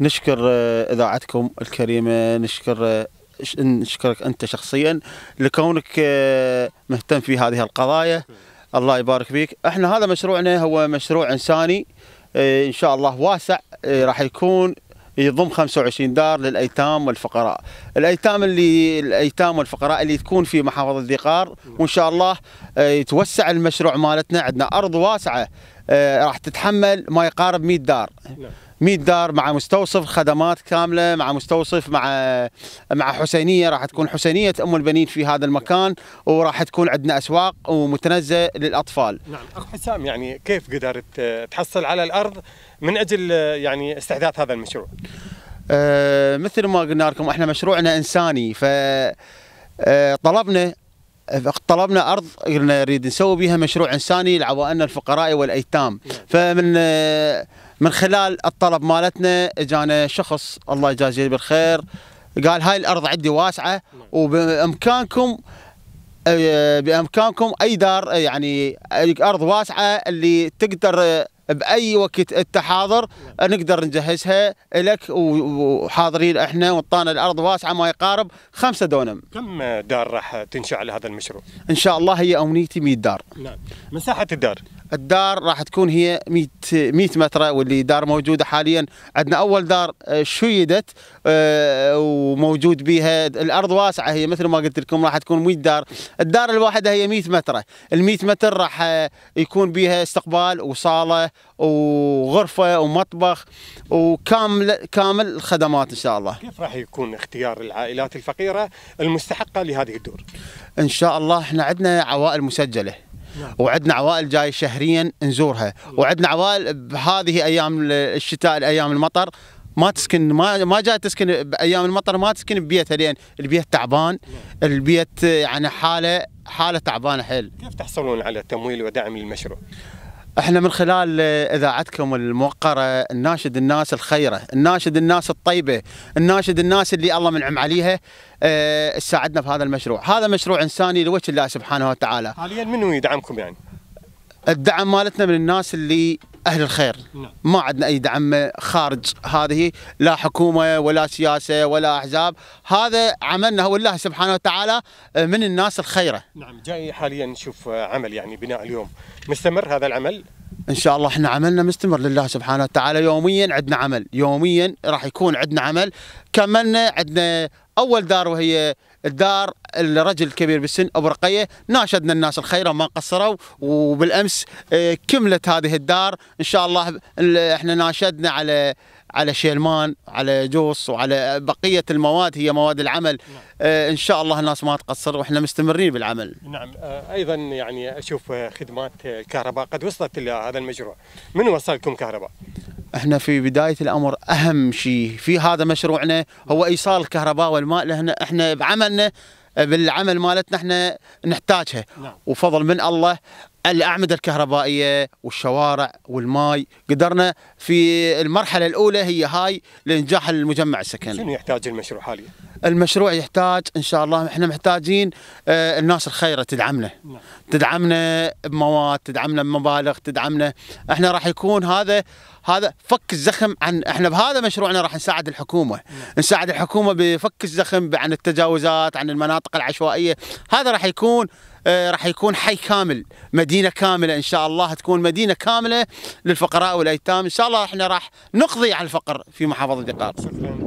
نشكر آه، اذاعتكم الكريمه نشكر آه، نشكرك انت شخصيا لكونك آه، مهتم في هذه القضايا الله يبارك فيك احنا هذا مشروعنا هو مشروع انساني ان شاء الله واسع راح يكون يضم 25 دار للايتام والفقراء الايتام اللي الايتام والفقراء اللي تكون في محافظه ذيقار وان شاء الله يتوسع المشروع مالتنا عندنا ارض واسعه راح تتحمل ما يقارب 100 دار نعم. 100 دار مع مستوصف خدمات كامله مع مستوصف مع مع حسينيه راح تكون حسينيه ام البنين في هذا المكان وراح تكون عندنا اسواق ومتنزه للاطفال. نعم اخ حسام يعني كيف قدرت تحصل على الارض من اجل يعني استحداث هذا المشروع؟ أه مثل ما قلنا لكم احنا مشروعنا انساني ف آه، طلبنا طلبنا ارض قلنا نريد نسوي بها مشروع انساني لعوائلنا الفقراء والايتام نعم. فمن آه، من خلال الطلب مالتنا اجانا شخص الله يجازيه بالخير قال هاي الارض عندي واسعه وبامكانكم آه، بامكانكم اي دار آه، يعني ارض واسعه اللي تقدر آه، باي وقت انت حاضر نقدر نجهزها لك وحاضرين احنا وطانا الارض واسعه ما يقارب خمسة دونم. كم دار راح تنشا على هذا المشروع؟ ان شاء الله هي امنيتي 100 دار. نعم، مساحه الدار؟ الدار راح تكون هي 100 100 متر واللي دار موجوده حاليا عندنا اول دار آه، شيدت آه، وموجود بها الارض واسعه هي مثل ما قلت لكم راح تكون 100 دار الدار الواحده هي 100 متر ال 100 متر راح آه، يكون بها استقبال وصاله وغرفه ومطبخ وكامل كامل الخدمات ان شاء الله كيف راح يكون اختيار العائلات الفقيره المستحقه لهذه الدور ان شاء الله احنا عندنا عوائل مسجله نعم. وعندنا عوائل جاي شهريا نزورها نعم. وعندنا عوائل بهذه ايام الشتاء ايام المطر ما تسكن ما ما جاي تسكن بايام المطر ما تسكن ببيتها لان البيت تعبان نعم. البيت يعني حاله حاله تعبانه حيل كيف تحصلون على تمويل ودعم للمشروع احنا من خلال اذاعتكم الموقره الناشد الناس الخيره، الناشد الناس الطيبه، الناشد الناس اللي الله منعم عليها آه، ساعدنا في هذا المشروع، هذا مشروع انساني لوجه الله سبحانه وتعالى. حاليا منو يدعمكم يعني؟ الدعم مالتنا من الناس اللي اهل الخير نعم. ما عندنا اي دعم خارج هذه لا حكومه ولا سياسه ولا احزاب هذا عملنا هو الله سبحانه وتعالى آه، من الناس الخيره نعم جاي حاليا نشوف آه، عمل يعني بناء اليوم مستمر هذا العمل ان شاء الله احنا عملنا مستمر لله سبحانه وتعالى يوميا عندنا عمل يوميا راح يكون عندنا عمل كملنا عندنا اول دار وهي الدار الرجل الكبير بالسن ابو رقيه ناشدنا الناس الخيره ما قصروا وبالامس آه، كملت هذه الدار ان شاء الله احنا ناشدنا على على شيلمان على جوص وعلى بقيه المواد هي مواد العمل نعم. آه، ان شاء الله الناس ما تقصر واحنا مستمرين بالعمل نعم آه، ايضا يعني اشوف خدمات الكهرباء قد وصلت الى هذا المشروع من وصلكم كهرباء احنا في بدايه الامر اهم شيء في هذا مشروعنا هو ايصال الكهرباء والماء لهنا احنا بعملنا بالعمل مالتنا احنا نحتاجها نعم. وفضل من الله الأعمدة الكهربائية والشوارع والماي قدرنا في المرحلة الأولى هي هاي لإنجاح المجمع السكني شنو يحتاج المشروع حاليا؟ المشروع يحتاج إن شاء الله إحنا محتاجين آه، الناس الخيرة تدعمنا نعم. تدعمنا بمواد تدعمنا بمبالغ تدعمنا إحنا راح يكون هذا هذا فك الزخم عن احنا بهذا مشروعنا راح نساعد الحكومه نعم. نساعد الحكومه بفك الزخم عن التجاوزات عن المناطق العشوائيه هذا راح يكون آه، راح يكون حي كامل مدينه كامله ان شاء الله تكون مدينه كامله للفقراء والايتام ان شاء الله احنا راح نقضي على الفقر في محافظه دقار